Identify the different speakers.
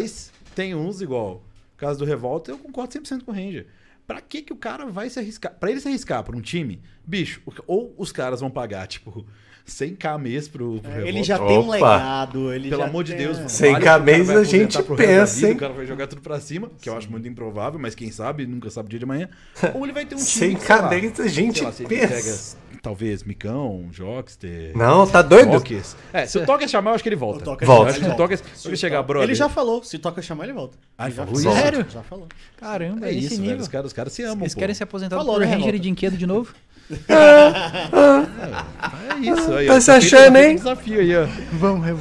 Speaker 1: Mas tem uns igual. Caso do Revolta, eu concordo 100% com o Ranger. Pra que, que o cara vai se arriscar? Pra ele se arriscar pra um time, bicho, ou os caras vão pagar, tipo, 100k mês pro, pro é, Ele já Opa. tem um legado.
Speaker 2: Ele Pelo amor tem... de Deus.
Speaker 1: mano. 100k vale mês a gente pensa, hein? O cara vai jogar tudo pra cima, que Sim. eu acho muito improvável, mas quem sabe, nunca sabe o dia de amanhã. Ou ele vai ter um time. 100k mês a gente lá, pensa
Speaker 3: talvez Micão, Jockster. Não, tá doido?
Speaker 4: É, se o Tokers chamar, eu acho que ele volta. Toca volta. Acho que o Tokers,
Speaker 3: se chegar, bro. Ele já
Speaker 4: falou, se toca chamar, ele volta. Ai, falou Sério? Já falou. Caramba, é, é isso, nível. velho. Os caras, os caras se amam. Eles pô. querem se
Speaker 1: aposentar
Speaker 2: falou, né, Ranger e Dinquedo de novo?
Speaker 4: é, é, isso aí. Tá se tá achando,
Speaker 1: hein? desafio aí, ó. Vamos revolver.